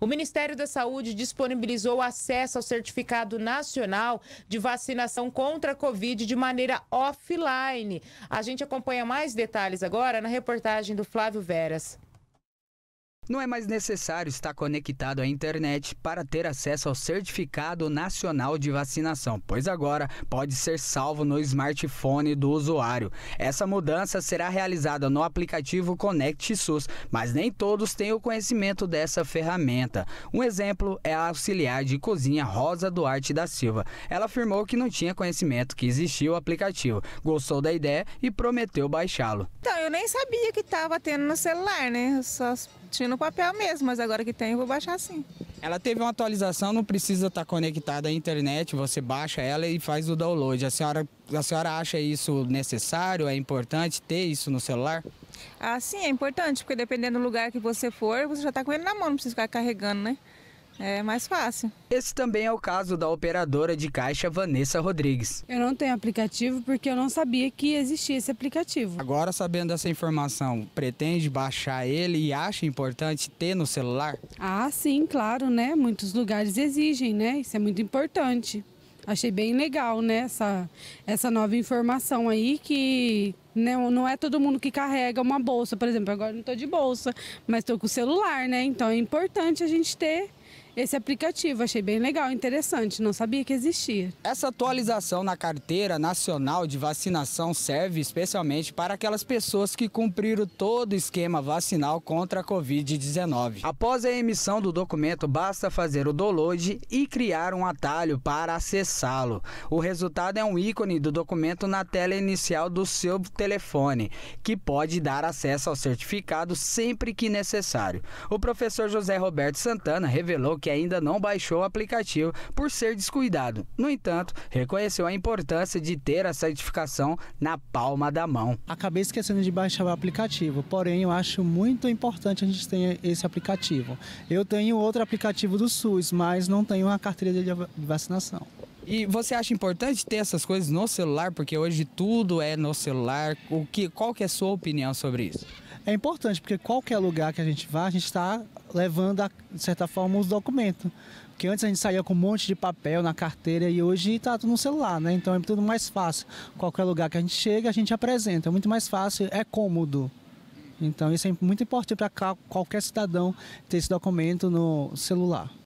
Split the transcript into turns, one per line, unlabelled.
O Ministério da Saúde disponibilizou acesso ao Certificado Nacional de Vacinação contra a Covid de maneira offline. A gente acompanha mais detalhes agora na reportagem do Flávio Veras. Não é mais necessário estar conectado à internet para ter acesso ao Certificado Nacional de Vacinação, pois agora pode ser salvo no smartphone do usuário. Essa mudança será realizada no aplicativo Connect SUS, mas nem todos têm o conhecimento dessa ferramenta. Um exemplo é a auxiliar de cozinha Rosa Duarte da Silva. Ela afirmou que não tinha conhecimento que existia o aplicativo, gostou da ideia e prometeu baixá-lo.
Então, eu nem sabia que estava tendo no celular, né? Eu só tinha no papel mesmo, mas agora que tem eu vou baixar sim.
Ela teve uma atualização, não precisa estar conectada à internet, você baixa ela e faz o download. A senhora, a senhora acha isso necessário? É importante ter isso no celular?
Ah, sim, é importante, porque dependendo do lugar que você for, você já está com ele na mão, não precisa ficar carregando, né? É mais fácil. Esse também é o caso da operadora de caixa Vanessa
Rodrigues.
Eu não tenho aplicativo porque eu não sabia que existia esse aplicativo.
Agora, sabendo dessa informação, pretende baixar ele e acha importante ter no celular?
Ah, sim, claro, né? Muitos lugares exigem, né? Isso é muito importante. Achei bem legal, né? Essa, essa nova informação aí que não, não é todo mundo que carrega uma bolsa. Por exemplo, agora não estou de bolsa, mas estou com o celular, né? Então é importante a gente ter esse aplicativo. Achei bem legal, interessante, não sabia que existia. Essa
atualização na carteira nacional de vacinação serve especialmente para aquelas pessoas que cumpriram todo o esquema vacinal contra a Covid-19. Após a emissão do documento, basta fazer o download e criar um atalho para acessá-lo. O resultado é um ícone do documento na tela inicial do seu telefone, que pode dar acesso ao certificado sempre que necessário. O professor José Roberto Santana revelou que que ainda não baixou o aplicativo por ser descuidado. No entanto,
reconheceu a importância de ter a certificação na palma da mão. Acabei esquecendo de baixar o aplicativo, porém eu acho muito importante a gente ter esse aplicativo. Eu tenho outro aplicativo do SUS, mas não tenho a carteira de vacinação.
E você acha importante ter essas coisas no celular, porque hoje tudo é no celular. O que, qual que é a sua opinião
sobre isso? É importante, porque qualquer lugar que a gente vá, a gente está levando, a, de certa forma, os documentos. Porque antes a gente saía com um monte de papel na carteira e hoje está tudo no celular, né? Então é tudo mais fácil. Qualquer lugar que a gente chega, a gente apresenta. É muito mais fácil, é cômodo. Então isso é muito importante para qualquer cidadão ter esse documento no celular.